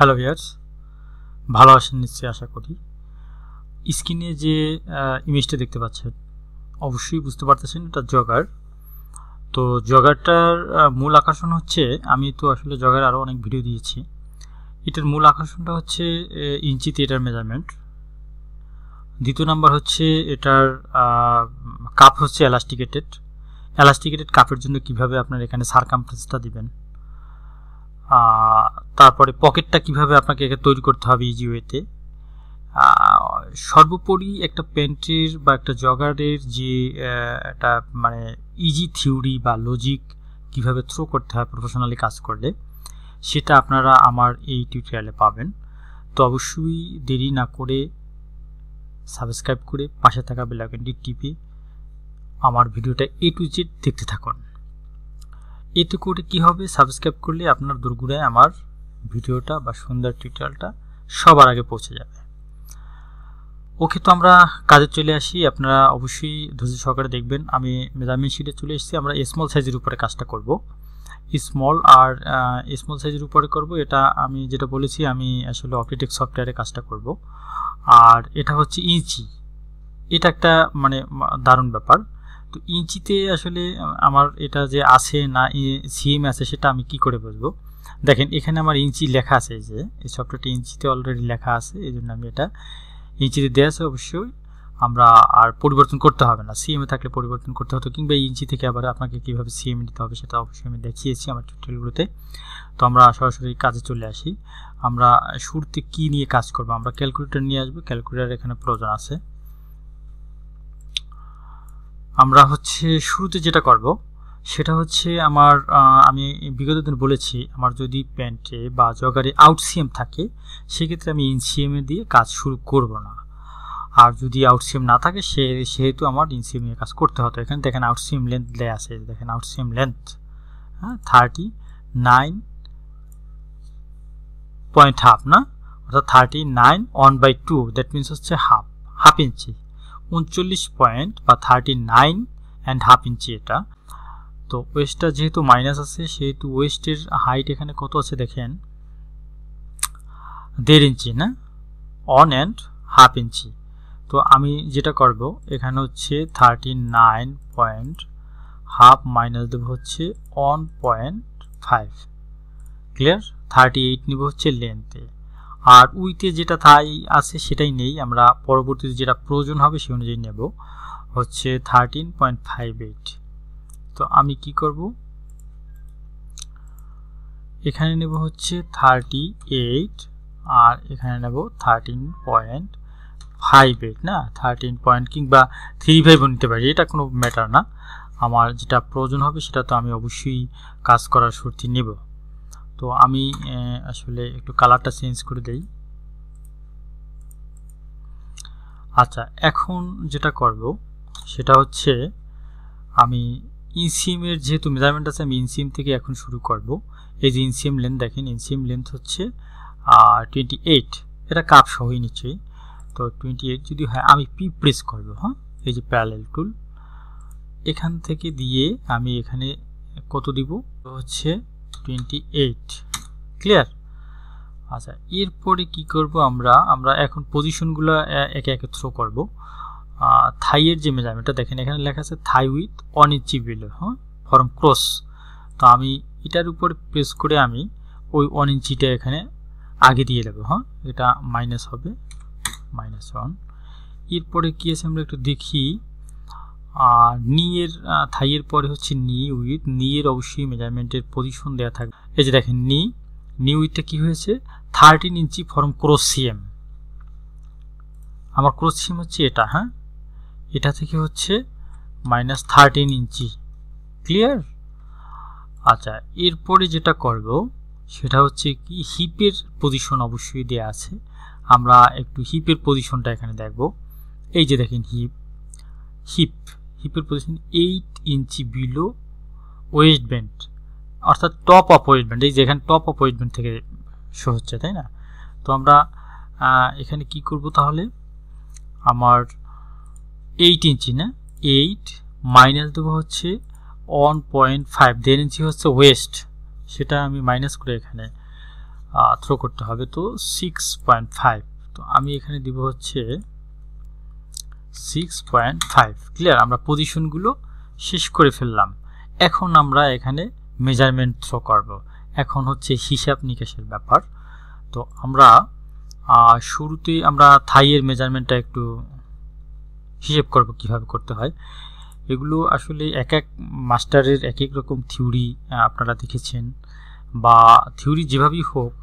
hello viewers ভালো আসেন নিশ্চয়ই আশা করি স্ক্রিনে যে ইমেজটা দেখতে পাচ্ছেন অবশ্যই বুঝতে পারতেছেন এটা জগার তো জগারটার মূল আকর্ষণ হচ্ছে আমি তো আসলে জগার আরও অনেক ভিডিও দিয়েছি এটার মূল আকর্ষণটা হচ্ছে ইঞ্চি থিয়েটার মেজারমেন্ট দ্বিতীয় নাম্বার হচ্ছে এটার কাপ হচ্ছে অ্যালাস্টিকেটেড অ্যালাস্টিকেটেড কাপের জন্য কিভাবে আপনার এখানে সারকামফারেন্সটা দিবেন তারপরে পকেটটা কিভাবে আপনাকে তৈরি করতে হবে ইজি ওয়েতে সর্বোপরি একটা পেন্টের বা একটা জগারের যে একটা মানে ইজি থিওরি বা লজিক কিভাবে থ্রো করতে হয় প্রফেশনালি কাজ করলে সেটা আপনারা আমার এই টিউটোরিয়ালে পাবেন তো অবশ্যই দেরি না করে সাবস্ক্রাইব করে পাশে থাকা বেলাইকনটি টিপে আমার ভিডিওটা এ টু জেড দেখতে থাকুন এতে করে কি হবে সাবস্ক্রাইব করলে আপনার দুর্গুড়ায় আমার ভিডিওটা বা সুন্দর টিউটোরিয়ালটা সবার আগে পৌঁছে যাবে ওকে তো আমরা কাজে চলে আসি আপনারা অবশ্যই ধৈর্য সহকারে দেখবেন আমি মেজারমেন্ট শিটে চলে এসেছি আমরা স্মল সাইজের উপরে কাজটা করব স্মল আর স্মল সাইজের উপরে করব এটা আমি যেটা বলেছি আমি আসলে অপটিক সফটওয়্যারে কাজটা করব আর এটা হচ্ছে ইঞ্চি এটা একটা মানে দারুণ ব্যাপার তো ইঞ্চিতে আসলে আমার এটা যে আছে না সিএম আছে সেটা আমি কি করে বুঝবো দেখেন এখানে আমার ইঞ্চি লেখা আছে এই যে এই সফটওয়্যারটি ইঞ্চিতে অলরেডি লেখা আছে এই জন্য আমি এটা ইঞ্চিতে দেওয়া আছে অবশ্যই আমরা আর পরিবর্তন করতে হবে না সিএমে থাকলে পরিবর্তন করতে হতো কিংবা ইঞ্চি থেকে আবার আপনাকে কীভাবে সিএমএ নিতে হবে সেটা অবশ্যই আমি দেখিয়েছি আমার টিউটোরিয়ালগুলোতে তো আমরা সরাসরি কাজে চলে আসি আমরা শুরুতে কি নিয়ে কাজ করব আমরা ক্যালকুলেটর নিয়ে আসবো ক্যালকুলেটার এখানে প্রয়োজন আছে আমরা হচ্ছে শুরুতে যেটা করব সেটা হচ্ছে আমার আমি বিগত দিন বলেছি আমার যদি প্যান্টে বা জগারে আউট সিএম থাকে সেক্ষেত্রে আমি ইনসিএমে দিয়ে কাজ শুরু করব না আর যদি আউট সিএম না থাকে সে সেহেতু আমার ইনসিএম নিয়ে কাজ করতে হতো এখানে দেখেন আউট সিএম লেন্থ দেয়া আছে দেখেন আউট সিএম লেন্থ হ্যাঁ থার্টি নাইন পয়েন্ট হাফ না অর্থাৎ thirty nine one by two that means হচ্ছে হাফ হাফ ইঞ্চি উনচল্লিশ পয়েন্ট বা thirty nine and half inch এটা তো ওয়েস্টটা যেহেতু মাইনাস আছে সেহেতু ওয়েস্টের হাইট এখানে কত আছে দেখেন দেড় ইঞ্চি না অন অ্যান্ড হাফ ইঞ্চি তো আমি যেটা করব এখানে হচ্ছে thirty nine point half minus দেবো হচ্ছে one point five clear thirty eight নেব হচ্ছে লেন্থে আর উইথে যেটা থাই আছে সেটাই নেই আমরা পরবর্তীতে যেটা প্রয়োজন হবে সে অনুযায়ী নেব হচ্ছে থার্টিন পয়েন্ট ফাইভ এইট তো আমি কি করব এখানে নেব হচ্ছে থার্টি এইট আর এখানে নেব থার্টিন পয়েন্ট ফাইভ এইট না থার্টিন পয়েন্ট কিংবা থ্রি ফাইভও নিতে পারি এটা কোনো ম্যাটার না আমার যেটা প্রয়োজন হবে সেটা তো আমি অবশ্যই কাজ করার সুরতি নেব তো আমি আসলে একটু কালারটা চেঞ্জ করে দেই আচ্ছা এখন যেটা করব সেটা হচ্ছে আমি ইনসিমের যেহেতু মেজারমেন্ট আছে আমি ইনসিম থেকে এখন শুরু করব এই যে ইনসিম লেন্থ দেখেন ইনসিম লেন্থ হচ্ছে টোয়েন্টি এইট এটা কাপ সহই নিশ্চয়ই তো টোয়েন্টি এইট যদি হয় আমি পি প্রেস করবো হ্যাঁ এই যে প্যারালেল টুল এখান থেকে দিয়ে আমি এখানে কত দিব হচ্ছে টোয়েন্টি এইট ক্লিয়ার আচ্ছা এরপরে কি করব আমরা আমরা এখন পজিশনগুলো একে একে থ্রো করব থাইয়ের যে মেজারমেন্ট এটা দেখেন এখানে লেখা আছে থাই উইথ অনিচি বিলো হ্যাঁ ফর্ম ক্রস তো আমি এটার উপর প্রেস করে আমি ওই ওয়ান ইঞ্চিটা এখানে আগে দিয়ে দেবো হ্যাঁ এটা মাইনাস হবে মাইনাস ওয়ান এরপরে কী আছে আমরা একটু দেখি আর নিয়ের থাইয়ের পরে হচ্ছে নি উইথ নিয়ের অবশ্যই মেজারমেন্টের পজিশন দেওয়া থাকবে এই যে দেখেন নি নি উইথটা কী হয়েছে থার্টিন ইঞ্চি ফর্ম ক্রোসিয়াম আমার ক্রোসিয়াম হচ্ছে এটা হ্যাঁ এটা থেকে হচ্ছে মাইনাস থার্টিন ইঞ্চি ক্লিয়ার আচ্ছা এরপরে যেটা করব সেটা হচ্ছে কি হিপের পজিশন অবশ্যই দেওয়া আছে আমরা একটু হিপের পজিশনটা এখানে দেখব এই যে দেখেন হিপ হিপ হিপের position eight inch below waist band অর্থাৎ টপ অফ ওয়েস্ট ব্যান্ড এই এখানে টপ অফ ওয়েস্ট ব্যান্ড থেকে শো হচ্ছে তাই না তো আমরা এখানে কি করব তাহলে আমার এইট ইঞ্চি না এইট মাইনাস দেবো হচ্ছে ওয়ান পয়েন্ট ফাইভ দেড় ইঞ্চি হচ্ছে ওয়েস্ট সেটা আমি মাইনাস করে এখানে থ্রো করতে হবে তো সিক্স পয়েন্ট ফাইভ তো আমি এখানে দিব হচ্ছে সিক্স পয়েন্ট ফাইভ ক্লিয়ার আমরা পজিশনগুলো শেষ করে ফেললাম এখন আমরা এখানে মেজারমেন্ট থ্রো করব এখন হচ্ছে হিসাব নিকাশের ব্যাপার তো আমরা শুরুতেই আমরা থাইয়ের মেজারমেন্টটা একটু হিসেব করব কিভাবে করতে হয় এগুলো আসলে এক এক মাস্টারের এক এক রকম থিওরি আপনারা দেখেছেন বা থিওরি যেভাবেই হোক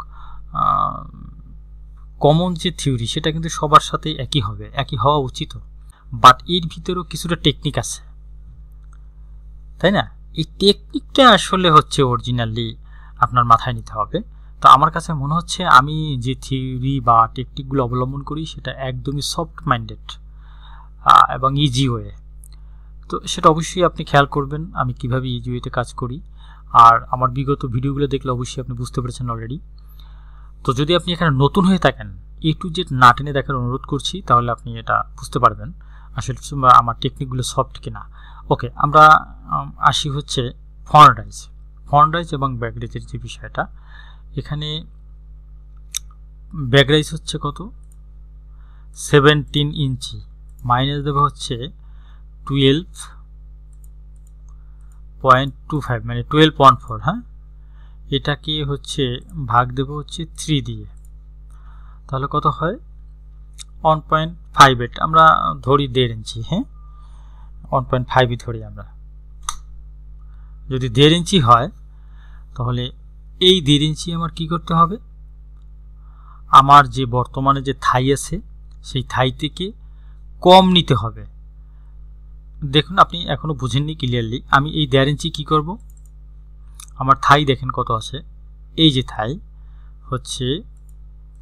কমন যে থিওরি সেটা কিন্তু সবার সাথে একই হবে একই হওয়া উচিত বাট এর ভিতরেও কিছুটা টেকনিক আছে তাই না এই টেকনিকটা আসলে হচ্ছে অরিজিনালি আপনার মাথায় নিতে হবে তো আমার কাছে মনে হচ্ছে আমি যে থিওরি বা টেকনিকগুলো অবলম্বন করি সেটা একদমই সফট মাইন্ডেড এবং ইজি ওয়ে তো সেটা অবশ্যই আপনি খেয়াল করবেন আমি কিভাবে ইজি ওয়েতে কাজ করি আর আমার বিগত ভিডিওগুলো দেখলে অবশ্যই আপনি বুঝতে পেরেছেন অলরেডি তো যদি আপনি এখানে নতুন হয়ে থাকেন এ টু জেড না টেনে দেখার অনুরোধ করছি তাহলে আপনি এটা বুঝতে পারবেন আসলে আমার টেকনিকগুলো সফট কিনা ওকে আমরা আসি হচ্ছে ফনরাইজ ফনরাইজ এবং ব্যাকরাইজের যে বিষয়টা এখানে ব্যাকরাইজ হচ্ছে কত সেভেন্টিন ইঞ্চি মাইনাস দেবে হচ্ছে টুয়েলভ পয়েন্ট টু ফাইভ মানে টুয়েলভ পয়েন্ট ফোর হ্যাঁ এটাকে হচ্ছে ভাগ দেবো হচ্ছে থ্রি দিয়ে তাহলে কত হয় ওয়ান পয়েন্ট ফাইভ এইট আমরা ধরি দেড় ইঞ্চি হ্যাঁ ওয়ান পয়েন্ট ফাইভই ধরি আমরা যদি দেড় ইঞ্চি হয় তাহলে এই দেড় ইঞ্চি আমার কি করতে হবে আমার যে বর্তমানে যে থাই আছে সেই থাই থেকে কম নিতে হবে দেখুন আপনি এখনও বুঝেননি ক্লিয়ারলি আমি এই দেড় ইঞ্চি কী করবো আমার থাই দেখেন কত আছে এই যে থাই হচ্ছে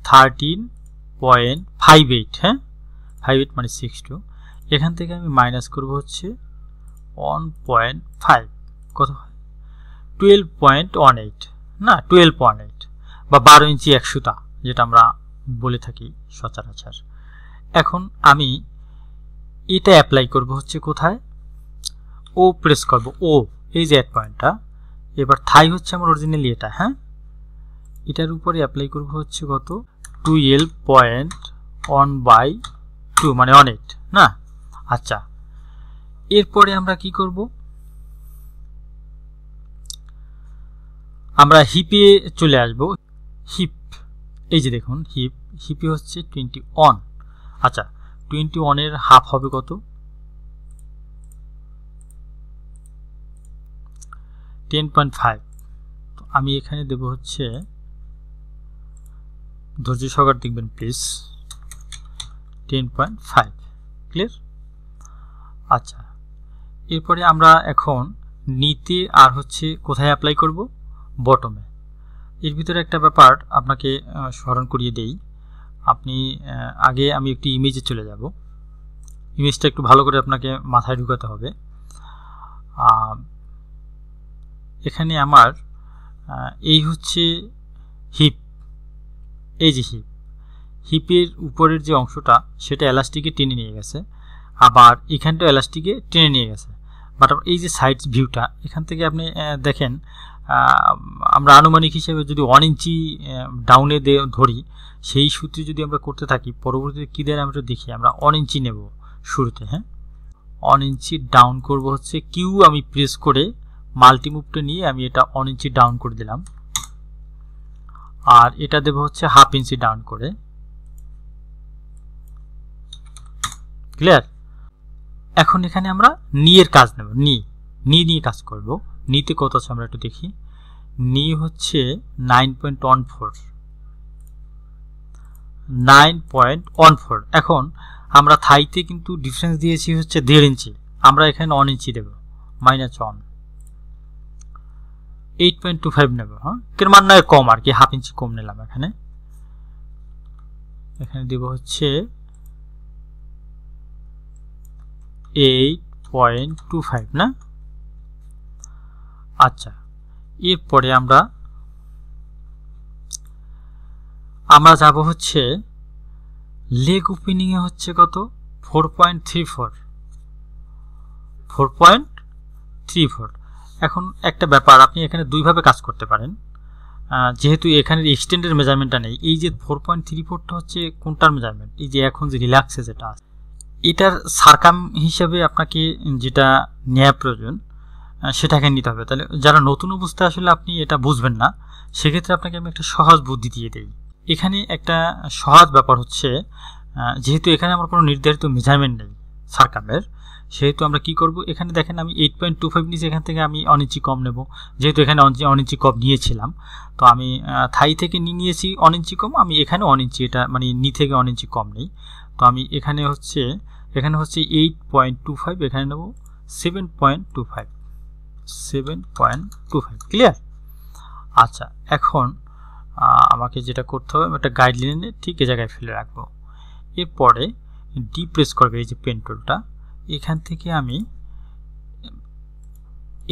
থার্টিন পয়েন্ট ফাইভ এইট হ্যাঁ ফাইভ এইট মানে সিক্স টু এখান থেকে আমি মাইনাস করব হচ্ছে ওয়ান পয়েন্ট ফাইভ কত টুয়েলভ পয়েন্ট ওয়ান এইট না টুয়েলভ ওয়ান এইট বা বারো ইঞ্চি একশোটা যেটা আমরা বলে থাকি সচরাচর এখন আমি ইটা এপ্লাই করব হচ্ছে কোথায় ও প্রেস করব ও এই জেড পয়েন্টটা এবারে থাই হচ্ছে আমাদের অরিজিনালি এটা হ্যাঁ ইটার উপরে এপ্লাই করব হচ্ছে কত 2l.1/2 মানে অনট না আচ্ছা এরপর আমরা কি করব আমরা hip এ চলে আসব hip এই যে দেখুন hip hip হচ্ছে 21 আচ্ছা টোয়েন্টি ওয়ানের হাফ হবে কত টেন পয়েন্ট ফাইভ আমি এখানে দেব হচ্ছে ধৈর্য সহকার দেখবেন please ten point five clear আচ্ছা এরপরে আমরা এখন নিতে আর হচ্ছে কোথায় অ্যাপ্লাই করব বটমে এর ভিতরে একটা ব্যাপার আপনাকে স্মরণ করিয়ে দেই আপনি আগে আমি একটি ইমেজে চলে যাব ইমেজটা একটু ভালো করে আপনাকে মাথায় ঢুকাতে হবে এখানে আমার এই হচ্ছে হিপ এই যে হিপ হিপের উপরের যে অংশটা সেটা এলাস্টিকে টেনে নিয়ে গেছে আবার এখানটা এলাস্টিকে টেনে নিয়ে গেছে বাট এই যে সাইড ভিউটা এখান থেকে আপনি দেখেন আমরা আনুমানিক হিসেবে যদি ওয়ান ইঞ্চি ডাউনে ধরি সেই সূত্রে যদি আমরা করতে থাকি পরবর্তীতে কী দেয় আমরা দেখি আমরা ওয়ান ইঞ্চি নেব শুরুতে হ্যাঁ ওয়ান ইঞ্চি ডাউন করব হচ্ছে কিউ আমি প্রেস করে মাল্টিমুভটা নিয়ে আমি এটা ওয়ান ইঞ্চি ডাউন করে দিলাম আর এটা দেব হচ্ছে হাফ ইঞ্চি ডাউন করে ক্লিয়ার এখন এখানে আমরা নিয়ের কাজ নেব নি নি নিয়ে কাজ করব নিতে কত আছে আমরা একটু দেখি নি হচ্ছে nine point one four nine point one four এখন আমরা থাইতে কিন্তু ডিফারেন্স দিয়েছি হচ্ছে দেড় ইঞ্চি আমরা এখানে ওয়ান ইঞ্চি দেব minus one eight point two five নেব হ্যাঁ মান নয় কম আর কি হাফ ইঞ্চি কম নিলাম এখানে এখানে দেব হচ্ছে এইট পয়েন্ট টু ফাইভ না আচ্ছা এরপরে আমরা আমরা যাব হচ্ছে লেগ ওপেনিংয়ে হচ্ছে কত four point three four four point three four এখন একটা ব্যাপার আপনি এখানে দুইভাবে কাজ করতে পারেন যেহেতু এখানের এক্সটেন্ডেড মেজারমেন্টটা নেই এই যে ফোর পয়েন্ট থ্রি ফোরটা হচ্ছে কোনটার মেজারমেন্ট এই যে এখন যে রিল্যাক্সে যেটা আছে এটার সারকাম হিসেবে আপনাকে যেটা নেওয়া প্রয়োজন সেটাকে নিতে হবে তাহলে যারা নতুন অবস্থায় আসলে আপনি এটা বুঝবেন না সেক্ষেত্রে আপনাকে আমি একটা সহজ বুদ্ধি দিয়ে দিই এখানে একটা সহজ ব্যাপার হচ্ছে যেহেতু এখানে আমার কোনো নির্ধারিত মেজারমেন্ট নেই সারকামের সেহেতু আমরা কি করব এখানে দেখেন আমি এইট পয়েন্ট টু ফাইভ নিচে এখান থেকে আমি অনিঞ্চি কম নেব যেহেতু এখানে অনিচি কম নিয়েছিলাম তো আমি থাই থেকে নিয়েছি অনিঞ্চি কম আমি এখানে অনিঞ্চি এটা মানে নি থেকে অনিঞ্চি কম নেই তো আমি এখানে হচ্ছে এখানে হচ্ছে 8.25 এখানে দেব 7.25 7.25 ক্লিয়ার আচ্ছা এখন আমাকে যেটা করতে হবে একটা গাইডলাইন ঠিক এই জায়গায় ফেলে রাখবো এরপর ডি প্রেস করে এই যে পেন টুলটা এখান থেকে কি আমি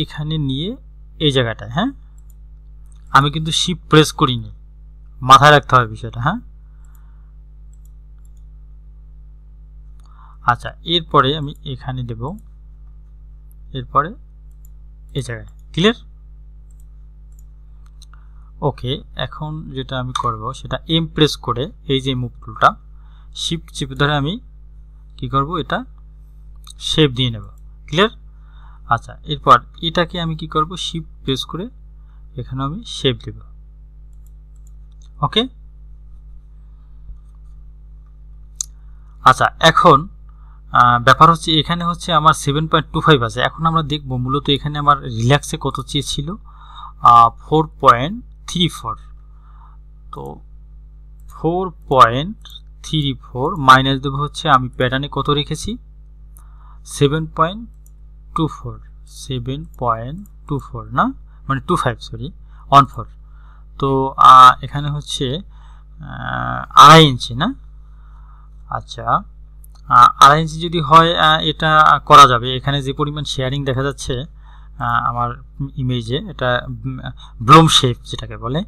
এখানে নিয়ে এই জায়গাটা হ্যাঁ আমি কিন্তু শিফট প্রেস করিনি মাথা রাখতে হবে বিষয়টা হ্যাঁ আচ্ছা এরপরে আমি এখানে দেব এরপরে এই জায়গায় ক্লিয়ার ওকে এখন যেটা আমি করব সেটা এম প্রেস করে এই যে মুভ টুলটা শিফট চিপে ধরে আমি কি করব এটা শেপ দিয়ে নেব ক্লিয়ার আচ্ছা এরপর এটাকে আমি কি করব শিফট প্রেস করে এখানে আমি শেপ দেব ওকে আচ্ছা এখন ব্যাপার হচ্ছে এখানে হচ্ছে আমার সেভেন পয়েন্ট টু ফাইভ আছে এখন আমরা দেখবো মূলত এখানে আমার রিল্যাক্সে কত চেয়েছিল ফোর পয়েন্ট থ্রি ফোর তো four point three four minus দেবো হচ্ছে আমি প্যাটার্নে কত রেখেছি seven point two four seven point two four না মানে two five sorry one four তো এখানে হচ্ছে আড়াই ইঞ্চি না আচ্ছা আড়াই যদি হয় এটা করা যাবে এখানে যে পরিমাণ শেয়ারিং দেখা যাচ্ছে আমার ইমেজে এটা ব্লুম শেপ যেটাকে বলে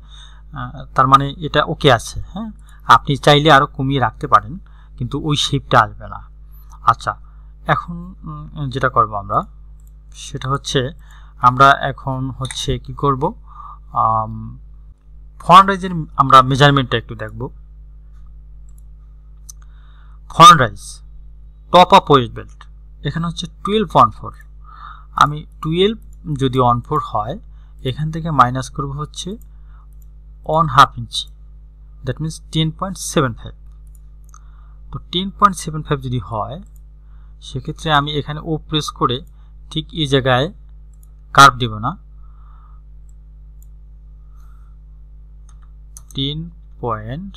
তার মানে এটা ওকে আছে হ্যাঁ আপনি চাইলে আরও কমিয়ে রাখতে পারেন কিন্তু ওই শেপটা আসবে না আচ্ছা এখন যেটা করব আমরা সেটা হচ্ছে আমরা এখন হচ্ছে কি করব ফন্ট রাইজের আমরা মেজারমেন্টটা একটু দেখব front rise top of waist belt এখানে হচ্ছে টুয়েলভ ওয়ান ফোর আমি টুয়েলভ যদি ওয়ান ফোর হয় এখান থেকে মাইনাস করব হচ্ছে one half inch that means ten point seven five তো টেন পয়েন্ট সেভেন ফাইভ যদি হয় সেক্ষেত্রে আমি এখানে ও প্রেস করে ঠিক এই জায়গায় কার্ভ দেব না টেন পয়েন্ট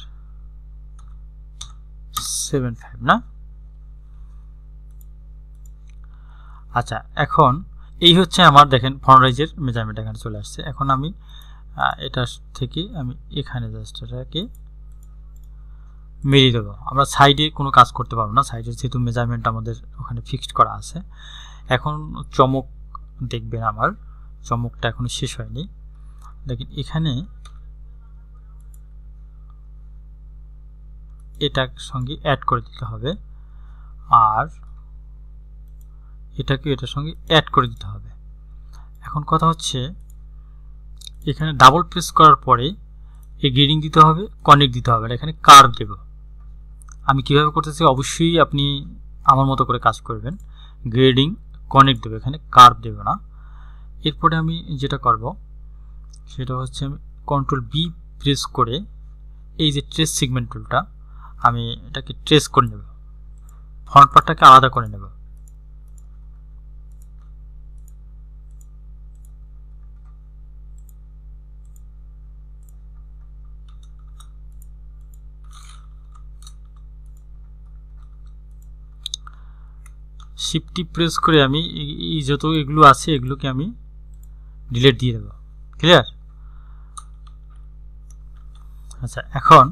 সেভেন ফাইভ না আচ্ছা এখন এই হচ্ছে আমার দেখেন ফনরাইজের মেজারমেন্ট এখানে চলে আসছে এখন আমি এটা থেকে আমি এখানে জাস্ট এটাকে মেরিয়ে দেবো আমরা সাইডে কোনো কাজ করতে পারবো না সাইডের যেহেতু মেজারমেন্ট আমাদের ওখানে ফিক্সড করা আছে এখন চমক দেখবেন আমার চমকটা এখনো শেষ হয়নি দেখেন এখানে এটার সঙ্গে অ্যাড করে দিতে হবে আর এটাকে এটার সঙ্গে অ্যাড করে দিতে হবে এখন কথা হচ্ছে এখানে ডাবল প্রেস করার পরে এই গ্রিডিং দিতে হবে কনেক্ট দিতে হবে এখানে কার্ভ দেব আমি কিভাবে করতেছি অবশ্যই আপনি আমার মতো করে কাজ করবেন গ্রেডিং কনেক্ট দেবে এখানে কার্ভ দেবো না এরপরে আমি যেটা করব সেটা হচ্ছে আমি কন্ট্রোল বি প্রেস করে এই যে ট্রেস সিগমেন্ট টুলটা আমি এটাকে ট্রেস করে নেব ফ্রন্ট পার্টটাকে আলাদা করে নেব শিফটি প্রেস করে আমি এই যত এগুলো আছে এগুলোকে আমি ডিলেট দিয়ে দেবো ক্লিয়ার আচ্ছা এখন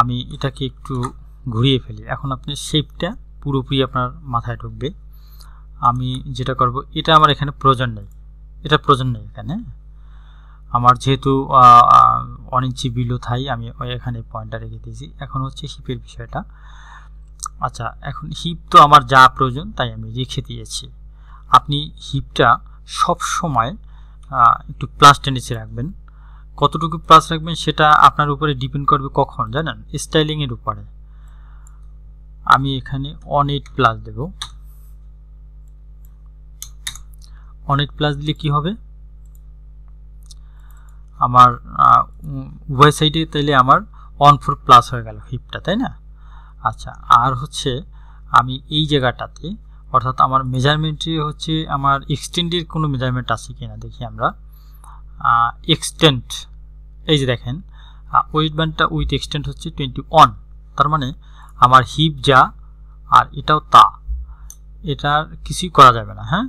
আমি এটাকে একটু ঘুরিয়ে ফেলি এখন আপনি শেপটা পুরোপুরি আপনার মাথায় ঢুকবে আমি যেটা করব এটা আমার এখানে প্রয়োজন নেই এটা প্রয়োজন নেই এখানে আমার যেহেতু অন বিলো থাই আমি এখানে পয়েন্টটা রেখে দিয়েছি এখন হচ্ছে শিপের বিষয়টা আচ্ছা এখন হিপ তো আমার যা প্রয়োজন তাই আমি রেখে দিয়েছি আপনি হিপটা সব সময় একটু প্লাস টেনেছে রাখবেন কতটুকু প্লাস রাখবেন সেটা আপনার উপরে ডিপেন্ড করবে কখন জানেন স্টাইলিংয়ের উপরে আমি এখানে অন এইট প্লাস দেব অন এইট প্লাস দিলে কি হবে আমার ওয়েবসাইটে তাইলে আমার অন ফোর প্লাস হয়ে গেল হিপটা তাই না আচ্ছা আর হচ্ছে আমি এই জায়গাটাতে অর্থাৎ আমার মেজারমেন্টে হচ্ছে আমার এক্সটেন্ডের কোনো মেজারমেন্ট আছে কি না দেখি আমরা এক্সটেন্ট এই যে দেখেন ওয়েট ব্যান্ডটা উইথ এক্সটেন্ট হচ্ছে টোয়েন্টি ওয়ান তার মানে আমার হিপ যা আর এটাও তা এটার কিছুই করা যাবে না হ্যাঁ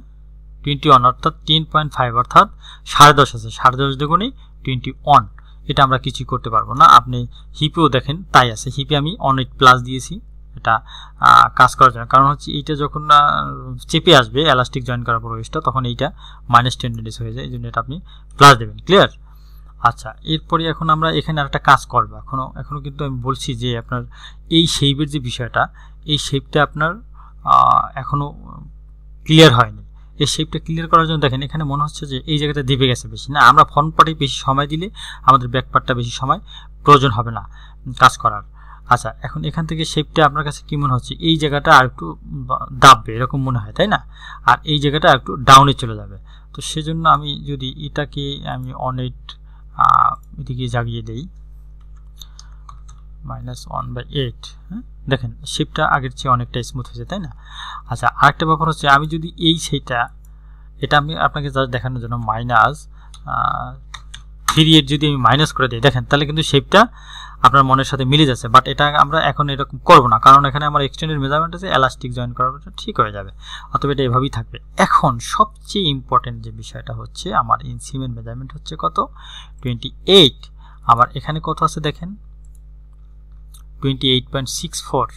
টোয়েন্টি ওয়ান অর্থাৎ টেন পয়েন্ট ফাইভ অর্থাৎ সাড়ে দশ আছে সাড়ে দশ দুগুণে টোয়েন্টি ওয়ান এটা আমরা কিছুই করতে পারবো না আপনি হিপেও দেখেন তাই আছে হিপে আমি অনেক প্লাস দিয়েছি এটা কাজ করার জন্য কারণ হচ্ছে এইটা যখন চেপে আসবে এলাস্টিক জয়েন করার প্রবেশটা তখন এইটা মাইনাস টেন ডিগ্রিস হয়ে যায় এই জন্য এটা আপনি প্লাস দেবেন ক্লিয়ার আচ্ছা এরপরে এখন আমরা এখানে আরেকটা কাজ করবো এখনও এখনও কিন্তু আমি বলছি যে আপনার এই শেপের যে বিষয়টা এই শেপটা আপনার এখনও ক্লিয়ার হয়নি এই শেপটা ক্লিয়ার করার জন্য দেখেন এখানে মনে হচ্ছে যে এই জায়গাটা দিবে গেছে বেশি না আমরা ফ্রন্ট পার্টে বেশি সময় দিলে আমাদের ব্যাক পার্টটা বেশি সময় প্রয়োজন হবে না কাজ করার আচ্ছা এখন এখান থেকে শেপটা আপনার কাছে কী মনে হচ্ছে এই জায়গাটা আর একটু দাববে এরকম মনে হয় তাই না আর এই জায়গাটা আর একটু ডাউনে চলে যাবে তো সেজন্য আমি যদি এটাকে আমি অনেট এদিকে জাগিয়ে দেই মাইনাস ওয়ান বাই এইট হ্যাঁ দেখেন শিপটা আগের চেয়ে অনেকটা স্মুথ হয়েছে তাই না আচ্ছা আরেকটা ব্যাপার হচ্ছে আমি যদি এই সেইটা এটা আমি আপনাকে জাস্ট দেখানোর জন্য মাইনাস পিরিয়ড যদি আমি মাইনাস করে দিই দেখেন তাহলে কিন্তু শেপটা আপনার মনের সাথে মিলে যাচ্ছে বাট এটা আমরা এখন এরকম করব না কারণ এখানে আমার এক্সটেন্ডেড মেজারমেন্ট আছে এলাস্টিক জয়েন করার ঠিক হয়ে যাবে অথবা এটা এভাবেই থাকবে এখন সবচেয়ে ইম্পর্টেন্ট যে বিষয়টা হচ্ছে আমার ইনসিমেন্ট মেজারমেন্ট হচ্ছে কত টোয়েন্টি এইট আবার এখানে কত আছে দেখেন twenty eight point six four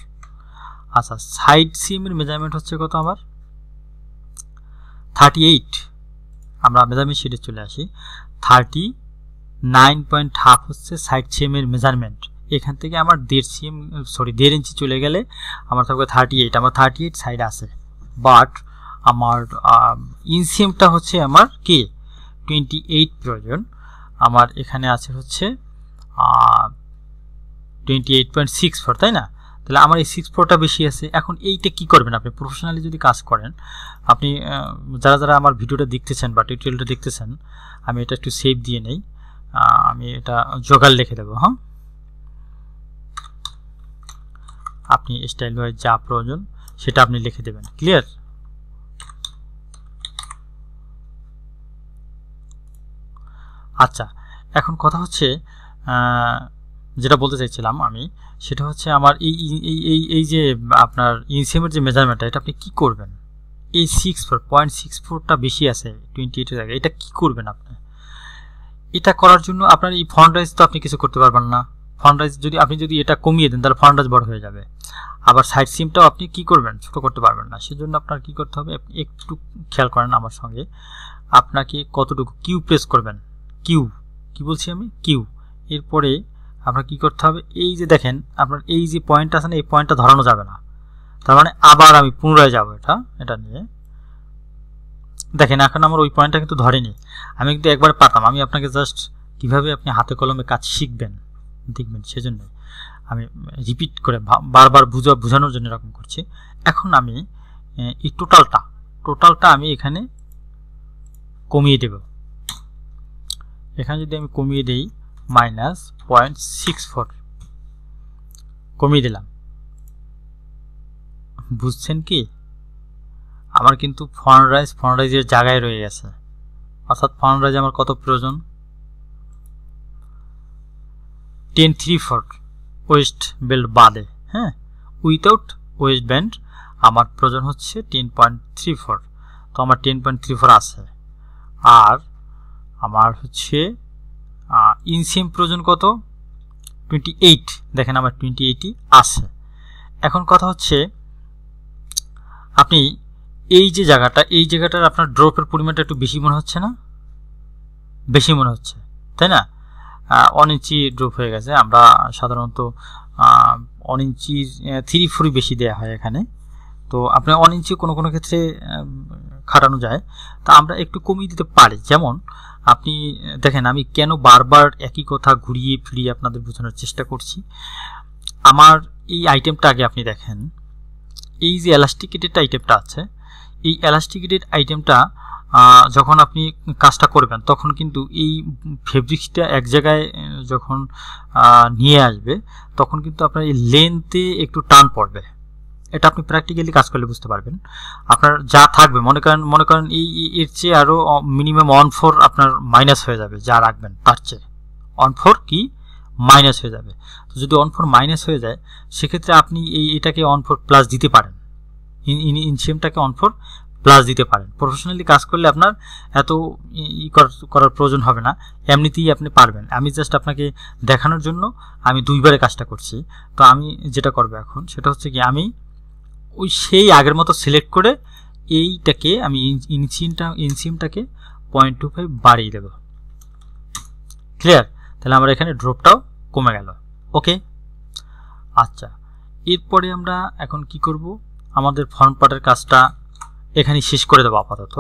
আচ্ছা সাইড সিএমের মেজারমেন্ট হচ্ছে কত আমার থার্টি এইট আমরা মেজারমেন্ট শিটে চলে আসি থার্টি নাইন পয়েন্ট হাফ হচ্ছে সাইড সিএমের মেজারমেন্ট এখান থেকে আমার দেড় সিএম সরি দেড় ইঞ্চি চলে গেলে আমার থাকবে থার্টি এইট আমার থার্টি এইট সাইড আছে বাট আমার ইনসিএমটা হচ্ছে আমার কে টোয়েন্টি এইট প্রয়োজন আমার এখানে আছে হচ্ছে টোয়েন্টি এইট পয়েন্ট সিক্স তাই না তাহলে আমার এই সিক্স ফোরটা বেশি আছে এখন এইটা কি করবেন আপনি প্রফেশনালি যদি কাজ করেন আপনি যারা যারা আমার ভিডিওটা দেখতেছেন বা টিউটোরিয়ালটা দেখতেছেন আমি এটা একটু সেভ দিয়ে নেই আমি এটা জোগাড় লিখে দেবো হ্যাঁ আপনি স্টাইল ওয়াইজ যা প্রয়োজন সেটা আপনি লিখে দেবেন ক্লিয়ার আচ্ছা এখন কথা হচ্ছে যেটা বলতে চাইছিলাম আমি সেটা হচ্ছে আমার এই এই এই যে আপনার ইনসিমের যে মেজারমেন্টটা এটা আপনি কী করবেন এই সিক্স ফোর পয়েন্ট সিক্স ফোরটা বেশি আছে টোয়েন্টি এইটের জায়গায় এটা কী করবেন আপনি এটা করার জন্য আপনার এই ফান্ডরাইজ তো আপনি কিছু করতে পারবেন না ফান্ডরাইজ যদি আপনি যদি এটা কমিয়ে দেন তাহলে ফান্ডরাইজ বড় হয়ে যাবে আবার সাইড সিমটাও আপনি কি করবেন ছোটো করতে পারবেন না সেজন্য আপনার কি করতে হবে একটু খেয়াল করেন আমার সঙ্গে আপনাকে কতটুকু কিউ প্রেস করবেন কিউ কি বলছি আমি কিউ এরপরে আপনার কি করতে হবে এই যে দেখেন আপনার এই যে পয়েন্ট আছে না এই পয়েন্টটা ধরানো যাবে না তার মানে আবার আমি পুনরায় যাব এটা এটা নিয়ে দেখেন এখন আমার ওই পয়েন্টটা কিন্তু ধরেনি আমি কিন্তু একবার পাতাম আমি আপনাকে জাস্ট কিভাবে আপনি হাতে কলমে কাজ শিখবেন দেখবেন সেজন্য আমি রিপিট করে বারবার বুঝা বোঝানোর জন্য এরকম করছি এখন আমি এই টোটালটা টোটালটা আমি এখানে কমিয়ে দেব এখানে যদি আমি কমিয়ে দেই মাইনাস পয়েন্ট সিক্স ফোর কমিয়ে দিলাম বুঝছেন কি আমার কিন্তু ফনরাইজ ফনরাইজের জায়গায় রয়ে গেছে অর্থাৎ ফনরাইজ আমার কত প্রয়োজন ten three four waist belt বাদে হ্যাঁ উইথাউট ওয়েস্ট ব্যান্ড আমার প্রয়োজন হচ্ছে টেন পয়েন্ট থ্রি ফোর তো আমার টেন পয়েন্ট থ্রি ফোর আছে আর আমার হচ্ছে ইনসিম প্রয়োজন কত টোয়েন্টি এইট দেখেন আমার টোয়েন্টি এইটই আছে এখন কথা হচ্ছে আপনি এই যে জায়গাটা এই জায়গাটার আপনার ড্রপের পরিমাণটা একটু বেশি মনে হচ্ছে না বেশি মনে হচ্ছে তাই না অন ইঞ্চি ড্রপ হয়ে গেছে আমরা সাধারণত অন ইঞ্চি থ্রি ফোরই বেশি দেওয়া হয় এখানে তো আপনার অন ইঞ্চি কোনো কোনো ক্ষেত্রে খাটানো যায় তা আমরা একটু কমিয়ে দিতে পারি যেমন আপনি দেখেন আমি কেন বারবার একই কথা ঘুরিয়ে ফিরিয়ে আপনাদের বোঝানোর চেষ্টা করছি আমার এই আইটেমটা আগে আপনি দেখেন এই যে এলাস্টিকেটেড আইটেমটা আছে এই এলাস্টিকেটেড আইটেমটা যখন আপনি কাজটা করবেন তখন কিন্তু এই ফেব্রিক্সটা এক জায়গায় যখন নিয়ে আসবে তখন কিন্তু আপনার এই লেন্থে একটু টান পড়বে এটা আপনি প্র্যাকটিক্যালি কাজ করলে বুঝতে পারবেন আপনার যা থাকবে মনে করেন মনে করেন এই এর চেয়ে আরও মিনিমাম অন ফোর আপনার মাইনাস হয়ে যাবে যা রাখবেন তার চেয়ে ওয়ান ফোর কি মাইনাস হয়ে যাবে তো যদি ওয়ান ফোর মাইনাস হয়ে যায় সেক্ষেত্রে আপনি এই এটাকে অন ফোর প্লাস দিতে পারেন ইন ইনসিএমটাকে অন ফোর প্লাস দিতে পারেন প্রফেশনালি কাজ করলে আপনার এত ই করার প্রয়োজন হবে না এমনিতেই আপনি পারবেন আমি জাস্ট আপনাকে দেখানোর জন্য আমি দুইবারে কাজটা করছি তো আমি যেটা করবো এখন সেটা হচ্ছে কি আমি ওই সেই আগের মতো সিলেক্ট করে এইটাকে আমি ইনসিমটা ইনসিমটাকে পয়েন্ট টু ফাইভ বাড়িয়ে দেবো ক্লিয়ার তাহলে আমার এখানে ড্রপটাও কমে গেল ওকে আচ্ছা এরপরে আমরা এখন কি করব আমাদের ফর্ম পার্টের কাজটা এখানে শেষ করে দেবো আপাতত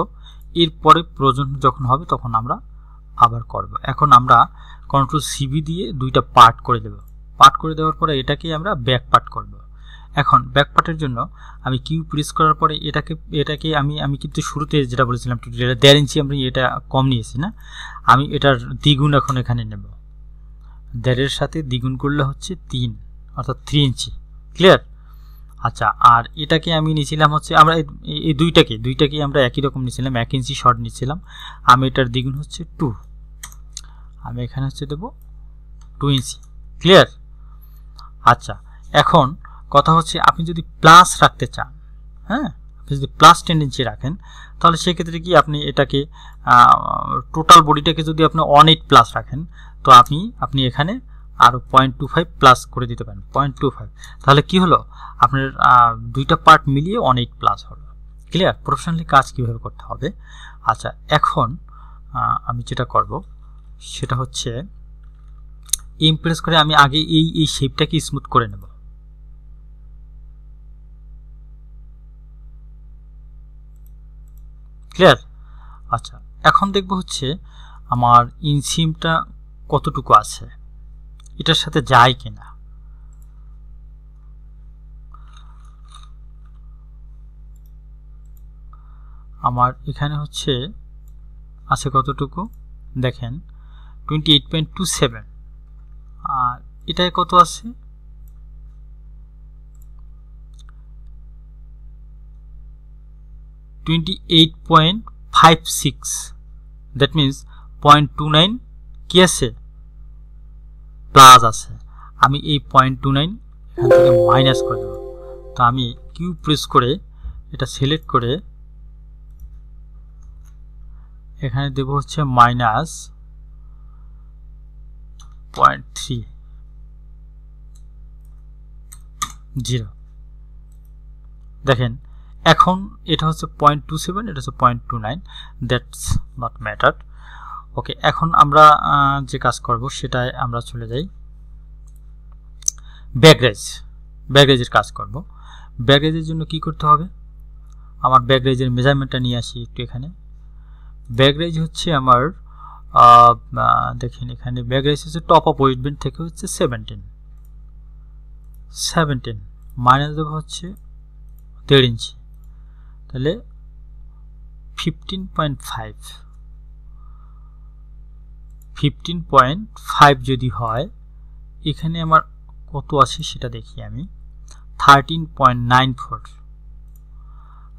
এরপরে প্রয়োজন যখন হবে তখন আমরা আবার করব এখন আমরা কন্ট্রোল সিবি দিয়ে দুইটা পার্ট করে দেব পার্ট করে দেওয়ার পরে এটাকে আমরা ব্যাক পার্ট করব এখন ব্যাকপার্টের জন্য আমি কিউ প্রেস করার পরে এটাকে এটাকে আমি আমি কিন্তু শুরুতে যেটা বলেছিলাম টুটোরিয়ালে দেড় ইঞ্চি আমি এটা কম নিয়েছি না আমি এটার দ্বিগুণ এখন এখানে নেব দেড়ের সাথে দ্বিগুণ করলে হচ্ছে তিন অর্থাৎ থ্রি ইঞ্চি ক্লিয়ার আচ্ছা আর এটাকে আমি নিয়েছিলাম হচ্ছে আমরা এই দুইটাকে দুইটাকে আমরা একই রকম নিয়েছিলাম এক ইঞ্চি শর্ট নিয়েছিলাম আমি এটার দ্বিগুণ হচ্ছে টু আমি এখানে হচ্ছে দেবো টু ইঞ্চি ক্লিয়ার আচ্ছা এখন কথা হচ্ছে আপনি যদি প্লাস রাখতে চান হ্যাঁ আপনি যদি প্লাস টেন্ডেন্সি রাখেন তাহলে সেক্ষেত্রে কি আপনি এটাকে টোটাল বডিটাকে যদি আপনি ওয়ান এইট প্লাস রাখেন তো আপনি আপনি এখানে আরও পয়েন্ট টু ফাইভ প্লাস করে দিতে পারেন পয়েন্ট টু ফাইভ তাহলে কী হলো আপনার দুইটা পার্ট মিলিয়ে ওয়ান এইট প্লাস হলো ক্লিয়ার প্রফেশনালি কাজ কীভাবে করতে হবে আচ্ছা এখন আমি যেটা করব সেটা হচ্ছে ইমপ্রেস করে আমি আগে এই এই শেপটাকে স্মুথ করে নেব ক্লিয়ার আচ্ছা এখন দেখবো হচ্ছে আমার ইনসিমটা কতটুকু আছে এটার সাথে যায় কিনা আমার এখানে হচ্ছে আছে কতটুকু দেখেন twenty eight point two seven আর এটায় কত আছে 28.56 পয়েন্ট টু নাইন কি আছে প্লাস আছে আমি এই পয়েন্ট টু নাইন এখান থেকে মাইনাস করে দেবো তো আমি কিউ প্রেস করে এটা সিলেক্ট করে এখানে দেব হচ্ছে মাইনাস পয়েন্ট থ্রি জিরো দেখেন এখন এটা হচ্ছে পয়েন্ট টু সেভেন এটা হচ্ছে point two nine that's not matter okay এখন আমরা যে কাজ করব সেটাই আমরা চলে যাই ব্যাগরেজ ব্যাগরেজের কাজ করব ব্যাগরেজের জন্য কি করতে হবে আমার ব্যাগরেজের মেজারমেন্টটা নিয়ে আসি একটু এখানে ব্যাগরেজ হচ্ছে আমার দেখেন এখানে ব্যাগরেজ হচ্ছে টপ অফ ওয়েটবেন্ট থেকে হচ্ছে সেভেন্টিন সেভেন্টিন মাইনাস দেবো হচ্ছে দেড় ইঞ্চি তাহলে fifteen point five fifteen point five যদি হয় এখানে আমার কত আছে সেটা দেখি আমি থার্টিন পয়েন্ট নাইন ফোর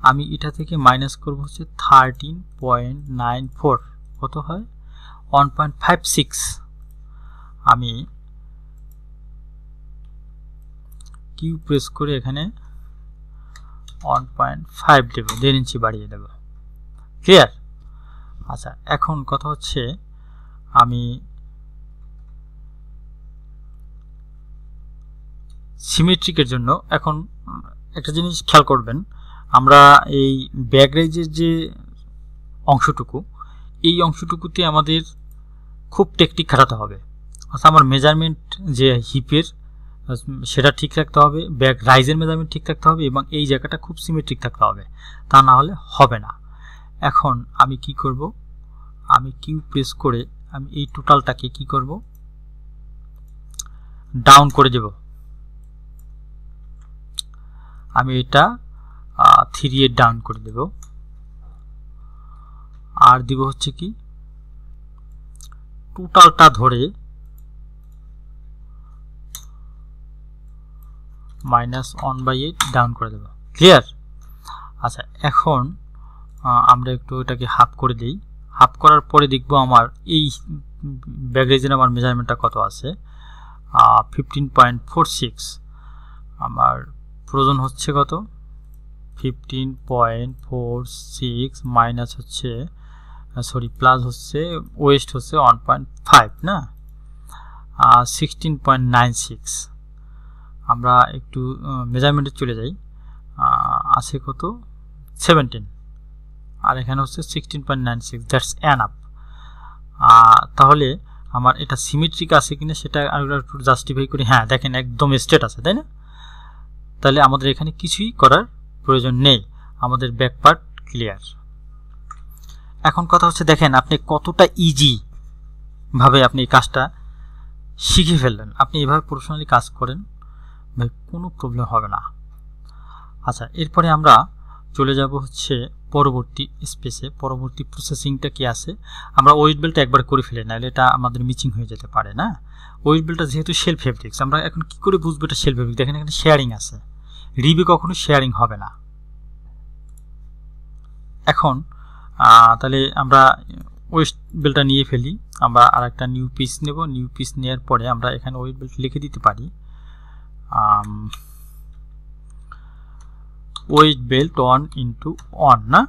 আমি এটা থেকে মাইনাস করব হচ্ছে থার্টিন পয়েন্ট নাইন ফোর কত হয় ওয়ান পয়েন্ট ফাইভ সিক্স আমি কিউ প্রেস করে এখানে ওয়ান পয়েন্ট ফাইভ দেড় ইঞ্চি বাড়িয়ে দেব ক্লিয়ার আচ্ছা এখন কথা হচ্ছে আমি সিমেট্রিকের জন্য এখন একটা জিনিস খেয়াল করবেন আমরা এই ব্যাক রেজের যে অংশটুকু এই অংশটুকুতে আমাদের খুব টেকটিক খাটাতে হবে অর্থাৎ আচ্ছা, আমার মেজারমেন্ট যে হিপের সেটা ঠিক রাখতে হবে ব্যাক রাইজের মেজারমেন্ট ঠিক রাখতে হবে এবং এই জায়গাটা খুব সিমেট্রিক থাকতে হবে তা না হলে হবে না এখন আমি কি করব আমি কিউ প্রেস করে আমি এই টোটালটাকে কি করব ডাউন করে দেব আমি এটা থ্রি এর ডাউন করে দেব আর দিব হচ্ছে কি টোটালটা ধরে minus one by eight down করে দেবো ক্লিয়ার আচ্ছা এখন আমরা একটু এটাকে হাফ করে দিই হাফ করার পরে দেখব আমার এই ব্যাগ আমার মেজারমেন্টটা কত আছে ফিফটিন পয়েন্ট ফোর সিক্স আমার প্রয়োজন হচ্ছে কত fifteen point four six minus হচ্ছে সরি প্লাস হচ্ছে ওয়েস্ট হচ্ছে ওয়ান পয়েন্ট ফাইভ না সিক্সটিন পয়েন্ট নাইন সিক্স আমরা একটু মেজারমেন্টে চলে যাই আছে কত সেভেন্টিন আর এখানে হচ্ছে sixteen point nine six that's enough তাহলে আমার এটা সিমেট্রিক আছে কিনা সেটা আর একটু জাস্টিফাই করি হ্যাঁ দেখেন একদম স্টেট আছে তাই না তাহলে আমাদের এখানে কিছুই করার প্রয়োজন নেই আমাদের ব্যাক পার্ট ক্লিয়ার এখন কথা হচ্ছে দেখেন আপনি কতটা ইজি ভাবে আপনি এই কাজটা শিখে ফেললেন আপনি এভাবে প্রফেশনালি কাজ করেন ভাই কোনো প্রবলেম হবে না আচ্ছা এরপরে আমরা চলে যাব হচ্ছে পরবর্তী স্পেসে পরবর্তী প্রসেসিংটা কি আছে আমরা ওয়েট বেলটা একবার করে ফেলে নাহলে এটা আমাদের মিচিং হয়ে যেতে পারে না ওয়েট বেলটা যেহেতু সেল ফেব্রিক্স আমরা এখন কি করে বুঝবো এটা সেল ফেব্রিক দেখেন এখানে শেয়ারিং আছে রিভি কখনো শেয়ারিং হবে না এখন তাহলে আমরা ওয়েস্ট বেলটা নিয়ে ফেলি আমরা আর একটা নিউ পিস নেব নিউ পিস নেওয়ার পরে আমরা এখানে ওয়েট বেল্ট লিখে দিতে পারি um, waist belt one into one না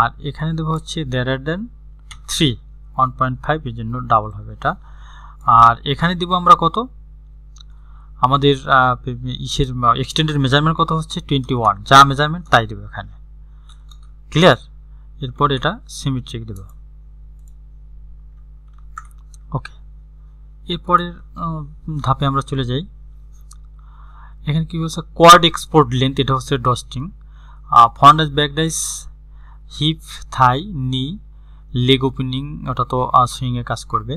আর এখানে দেবো হচ্ছে দেড়ার then three one point five এর জন্য ডাবল হবে এটা আর এখানে দিব আমরা কত আমাদের ইসের এক্সটেন্ডের মেজারমেন্ট কত হচ্ছে টোয়েন্টি ওয়ান যা মেজারমেন্ট তাই দেবো এখানে ক্লিয়ার এরপর এটা সিমেট্রিক দেবো এরপরের ধাপে আমরা চলে যাই এখানে কী হচ্ছে কোয়াড এক্সপোর্ট লেন্থ এটা হচ্ছে ডস্টিং ফ্রন্টাইজ ব্যাকডাইস হিপ থাই নি লেগ ওপেনিং ওটা তো সুইংয়ে কাজ করবে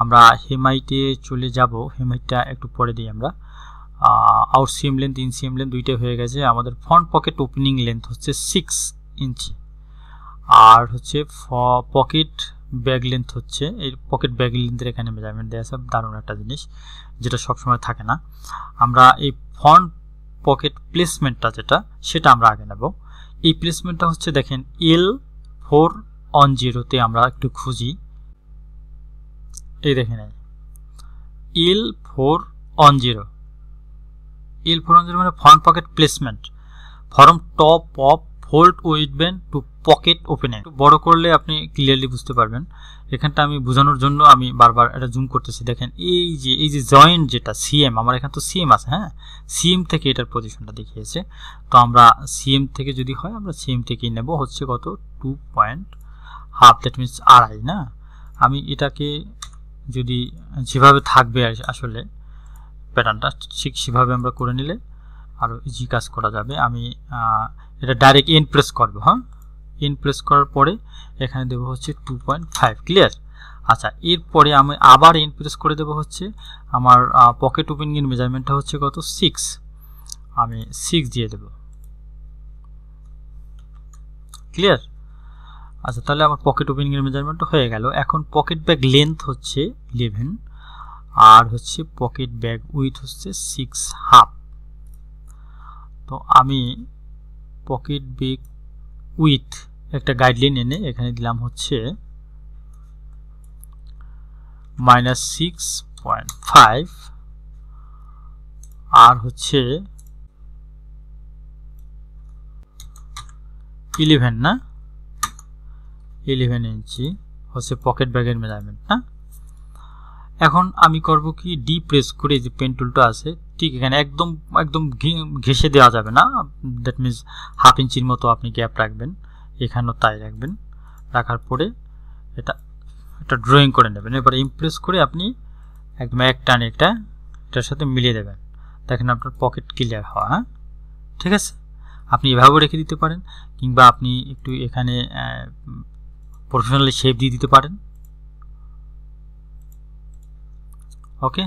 আমরা হেমাইটে চলে যাব হেমাইটটা একটু পরে দিই আমরা out seam length in seam length দুইটাই হয়ে গেছে আমাদের ফ্রন্ট পকেট ওপেনিং লেন্থ হচ্ছে সিক্স ইঞ্চি আর হচ্ছে পকেট ব্যাগ লেন্থ হচ্ছে এই পকেট ব্যাগ লেন্থের এখানে মেজারমেন্ট দেওয়া আছে দারুণ একটা জিনিস যেটা সবসময় থাকে না আমরা এই ফ্রন্ট পকেট প্লেসমেন্টটা যেটা সেটা আমরা আগে নেব এই প্লেসমেন্টটা হচ্ছে দেখেন এল ফোর অন জিরোতে আমরা একটু খুঁজি এই দেখে নেন L four on zero L four on zero মানে front pocket placement from top of hold with বেন টু পকেট ওপেনে বড় করলে আপনি ক্লিয়ারলি বুঝতে পারবেন এখানটা আমি বোঝানোর জন্য আমি বারবার এটা জুম করতেছি দেখেন এই যে এই যে জয়েন্ট যেটা সিএম আমার এখানে তো সিএম আছে হ্যাঁ সিএম থেকে এটার পজিশনটা দেখিয়েছে তো আমরা সিএম থেকে যদি হয় আমরা সিএম থেকেই নেব হচ্ছে কত two point half that means আড়াই না আমি এটাকে যদি যেভাবে থাকবে আসলে প্যাটার্নটা ঠিক সেভাবে আমরা করে নিলে আরও ইজি কাজ করা যাবে আমি এটা ডাইরেক্ট ইন প্রেস করবে হ্যাঁ ইন প্রেস করার পরে এখানে দেবো হচ্ছে টু পয়েন্ট ফাইভ ক্লিয়ার আচ্ছা এরপরে আমি আবার ইন প্রেস করে দেবো হচ্ছে আমার পকেট ওপেনিংয়ের মেজারমেন্টটা হচ্ছে কত সিক্স আমি সিক্স দিয়ে দেব ক্লিয়ার আচ্ছা তাহলে আমার পকেট ওপেনিংয়ের মেজারমেন্ট হয়ে গেল এখন পকেট ব্যাগ লেন্থ হচ্ছে ইলেভেন আর হচ্ছে পকেট ব্যাগ উইথ হচ্ছে সিক্স হাফ তো আমি পকেট বিগ উইথ একটা গাইডলাইন এনে এখানে দিলাম হচ্ছে মাইনাস সিক্স পয়েন্ট ফাইভ আর হচ্ছে ইলেভেন না ইলেভেন ইঞ্চি হচ্ছে পকেট ব্যাগের মেজারমেন্ট না এখন আমি করব কি ডি প্রেস করে যে পেন টুলটা আছে ঠিক এখানে একদম একদম ঘেসে দেওয়া যাবে না দ্যাট মিনস হাফ ইঞ্চির মতো আপনি গ্যাপ রাখবেন এখানেও তাই রাখবেন রাখার পরে এটা একটা ড্রয়িং করে নেবেন এবার ইমপ্রেস করে আপনি একদম এক টান একটা এটার সাথে মিলিয়ে দেবেন দেখেন আপনার পকেট ক্লিয়ার হওয়া হ্যাঁ ঠিক আছে আপনি এভাবেও রেখে দিতে পারেন কিংবা আপনি একটু এখানে প্রফেশনালি শেপ দিয়ে দিতে পারেন okay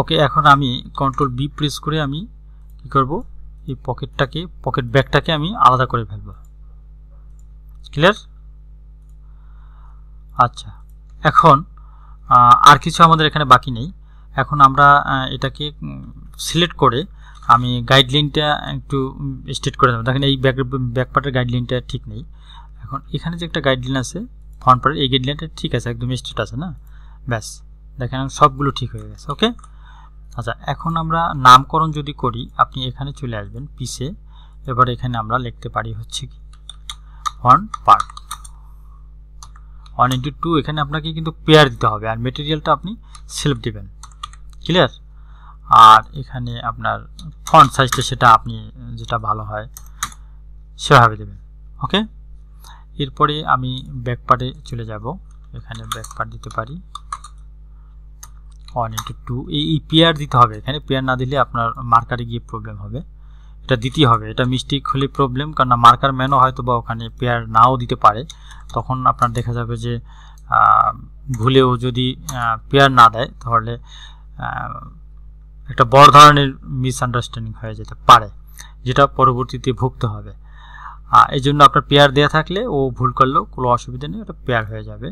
ওকে এখন আমি কন্ট্রোল বি প্রেস করে আমি কি করব এই পকেটটাকে পকেট ব্যাগটাকে আমি আলাদা করে ফেলব ক্লিয়ার আচ্ছা এখন আর কিছু আমাদের এখানে বাকি নেই এখন আমরা এটাকে সিলেক্ট করে আমি গাইডলাইনটা একটু স্টেট করে দেবো দেখেন এই ব্যাক ব্যাকপার্টের গাইডলাইনটা ঠিক নেই এখন এখানে যে একটা গাইডলাইন আছে ফ্রন্ট পার্টের এই গাইডলাইনটা ঠিক আছে একদম স্টেট আছে না ব্যাস দেখেন সবগুলো ঠিক হয়ে গেছে ওকে আচ্ছা এখন আমরা নামকরণ যদি করি আপনি এখানে চলে আসবেন পিসে এবার এখানে আমরা লিখতে পারি হচ্ছে কি front part one into two এখানে আপনাকে কিন্তু পেয়ার দিতে হবে আর মেটেরিয়ালটা আপনি সেলফ দেবেন ক্লিয়ার আর এখানে আপনার ফ্রন্ট সাইজটা সেটা আপনি যেটা ভালো হয় সেভাবে দেবেন ওকে এরপরে আমি ব্যাকপার্টে চলে যাব এখানে ব্যাকপার্ট দিতে পারি ওয়ান ইন্টু টু এই পেয়ার দিতে হবে এখানে পেয়ার না দিলে আপনার মার্কারে গিয়ে প্রবলেম হবে এটা দিতেই হবে এটা মিস্টেক হলে প্রবলেম কারণ মার্কার ম্যানও হয়তো বা ওখানে পেয়ার নাও দিতে পারে তখন আপনার দেখা যাবে যে ভুলেও যদি পেয়ার না দেয় তাহলে একটা বড় ধরনের মিসআন্ডারস্ট্যান্ডিং হয়ে যেতে পারে যেটা পরবর্তীতে ভুগতে হবে এই জন্য আপনার পেয়ার দেওয়া থাকলে ও ভুল করলেও কোনো অসুবিধা নেই ওটা পেয়ার হয়ে যাবে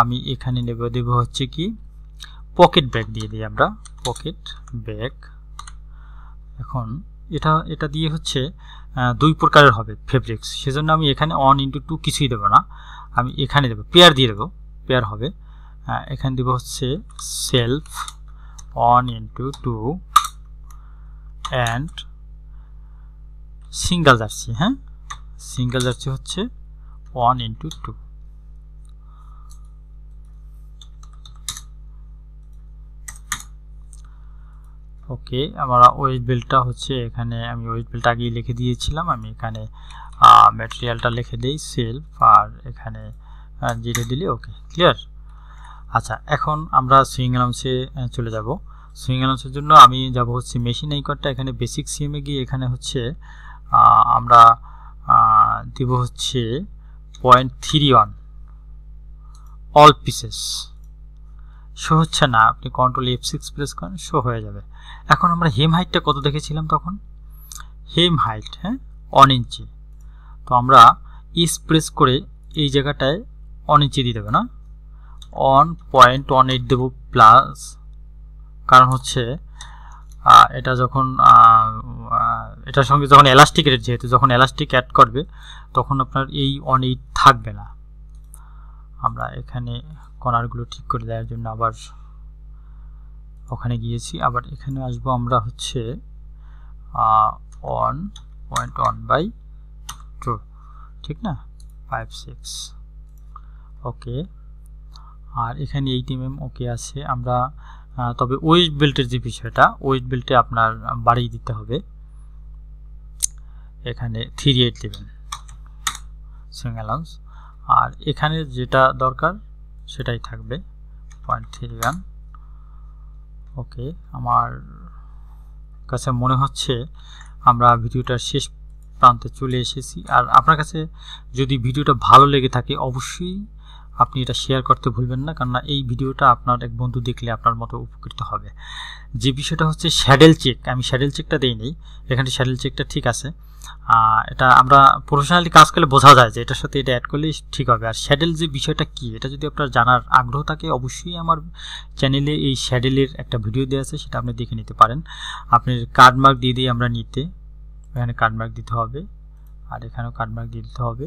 আমি এখানে নেব দেব হচ্ছে কি পকেট ব্যাগ দিয়ে দিই আমরা পকেট ব্যাগ এখন এটা এটা দিয়ে হচ্ছে দুই প্রকারের হবে ফেব্রিক্স সেজন্য আমি এখানে ওয়ান ইন্টু টু কিছুই দেবো না আমি এখানে দেবো পেয়ার দিয়ে দেবো পেয়ার হবে এখানে দেবো হচ্ছে self one into two and single jersey হ্যাঁ সিঙ্গেল জার্সি হচ্ছে ওয়ান ইন্টু টু ওকে আমার ওয়েট বেল্টটা হচ্ছে এখানে আমি ওয়েট বেল্ট আগেই লিখে দিয়েছিলাম আমি এখানে ম্যাটেরিয়ালটা লিখে দিই সেলফ আর এখানে জিরে দিলে ওকে ক্লিয়ার আচ্ছা এখন আমরা সুইং অ্যালাউন্সে চলে যাব সুইং অ্যালাউন্সের জন্য আমি যাব হচ্ছে মেশিন এই আইকনটা এখানে বেসিক সিমে গিয়ে এখানে হচ্ছে আমরা দিব হচ্ছে point three one all pieces show হচ্ছে না আপনি কন্ট্রোল এফ সিক্স প্রেস করেন শো হয়ে যাবে এখন আমরা হেম হাইটটা কত দেখেছিলাম তখন হেম হাইট হ্যাঁ অন ইঞ্চি তো আমরা ইস প্রেস করে এই জায়গাটায় অন ইঞ্চি দিয়ে দেবে না অন পয়েন্ট ওয়ান এইট দেবো প্লাস কারণ হচ্ছে এটা যখন এটার সঙ্গে যখন এলাস্টিক রেট যেহেতু যখন এলাস্টিক অ্যাড করবে তখন আপনার এই অন এইট থাকবে না আমরা এখানে কর্নারগুলো ঠিক করে দেওয়ার জন্য আবার ওখানে গিয়েছি আবার এখানে আসবো আমরা হচ্ছে one point one by two ঠিক না ফাইভ সিক্স ওকে আর এখানে এইট এম ওকে আছে আমরা তবে ওয়েস্ট বেল্টের যে বিষয়টা ওয়েস্ট বেল্টে আপনার বাড়িয়ে দিতে হবে এখানে থ্রি এইট দেবেন সিঙ্গেলান্স আর এখানে যেটা দরকার সেটাই থাকবে পয়েন্ট থ্রি ওয়ান ওকে আমার কাছে মনে হচ্ছে আমরা ভিডিওটার শেষ প্রান্তে চলে এসেছি আর আপনার কাছে যদি ভিডিওটা ভালো লেগে থাকে অবশ্যই আপনি এটা শেয়ার করতে ভুলবেন না কেননা এই ভিডিওটা আপনার এক বন্ধু দেখলে আপনার মতো উপকৃত হবে যে বিষয়টা হচ্ছে স্যাডেল চেক আমি স্যাডেল চেকটা দিইনি এখানে স্যাডেল চেকটা ঠিক আছে এটা আমরা প্রফেশনালি কাজ করলে বোঝা যায় যে এটার সাথে এটা অ্যাড করলে ঠিক হবে আর শ্যাডেল যে বিষয়টা কি এটা যদি আপনার জানার আগ্রহ থাকে অবশ্যই আমার চ্যানেলে এই শ্যাডেলের একটা ভিডিও দেওয়া আছে সেটা আপনি দেখে নিতে পারেন আপনি কার্ডমার্ক দিয়ে দিয়ে আমরা নিতে এখানে কার্ডমার্ক দিতে হবে আর এখানেও কার্ডমার্ক দিয়ে দিতে হবে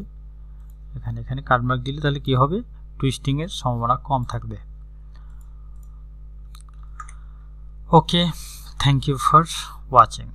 এখানে এখানে কার্ডমার্ক দিলে তাহলে কি হবে টুইস্টিংয়ের সম্ভাবনা কম থাকবে okay thank you for watching